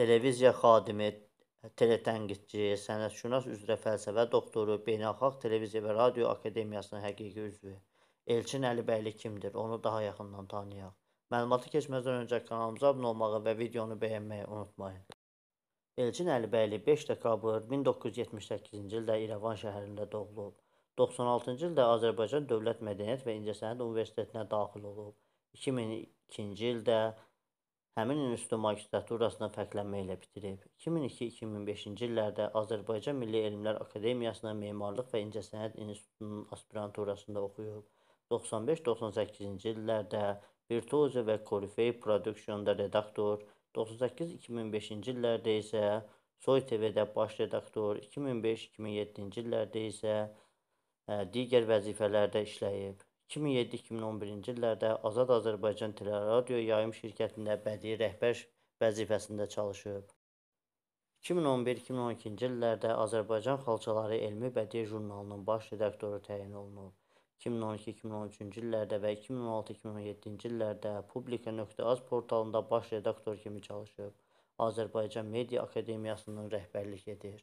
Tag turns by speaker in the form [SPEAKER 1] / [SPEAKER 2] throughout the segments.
[SPEAKER 1] televiziya xadimi, teletənqidçi, sənətşünas üzrə fəlsəfə doktoru, Beynəlxalq Televiziya və Radio Akademiyasının həqiqi üzvü. Elçin Əlibəyli kimdir? Onu daha yaxından tanıyaq. Məlumatı keçməzdən öncə kanalımıza abunə olmağı və videonu bəyənməyi unutmayın. Elçin Əlibəyli 5 dekabr 1978-ci ildə İrəvan şəhərində doğulub. 96-cı ildə Azərbaycan Dövlət Mədəniyyət və İncəsənət Universitetinə daxil olub. 2002-ci ildə Həmin institutu magistraturasını fərqlənmə ilə bitirib. 2002-2005-ci illərdə Azərbaycan Milli Elmlər Akademiyasının Memarlıq və İncəsənət İnstitutunun aspiranturasında oxuyub. 95-98-ci illərdə Virtuozi və Korifey Productionda redaktor, 98-2005-ci illərdə isə Soy TV-də baş redaktor, 2005-2007-ci illərdə isə e, digər vəzifələrdə işləyib. 2007-2011-ci illərdə Azad Azərbaycan Teleradιο Yayım şirkətində bədii rəhbər vəzifəsində çalışıb. 2011-2012-ci illərdə Azərbaycan xalçaları elmi bədii jurnalının baş redaktoru təyin olunub. 2012-2013-cü illərdə və 2016-2017-ci illərdə publika.az portalında baş redaktor kimi çalışıb. Azərbaycan Media Akademiyasının rəhbərlik edir.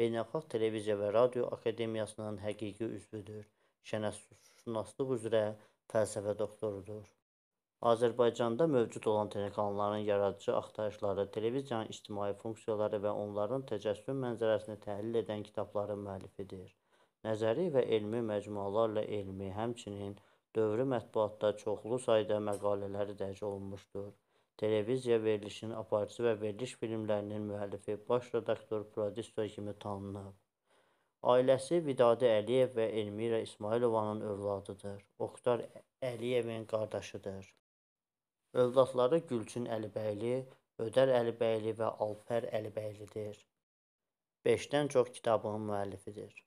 [SPEAKER 1] Beynəlxalq Televiziya və Radio Akademiyasının həqiqi üzvüdür şənəsşünaslıq üzrə fəlsəfə doktorudur. Azərbaycanda mövcud olan telekanalların yaradıcı axtarışları, televiziyanın ictimai funksiyaları və onların təcəssüm mənzərəsini təhlil edən kitabların müəllifidir. Nəzəri və elmi məcmualarla elmi, həmçinin dövrü mətbuatda çoxlu sayda məqalələri dərc olunmuşdur. Televiziya verilişinin aparıcısı və veriliş filmlərinin müəllifi, baş redaktor, prodüser kimi tanınıb. Ailəsi Vidadi Əliyev və Elmira İsmailovanın övladıdır. Oqtar Əliyevin qardaşıdır. Övladları Gülçün Əlibəyli, Ödər Əlibəyli və Alpər Əlibəylidir. 5-dən çox kitabının müəllifidir.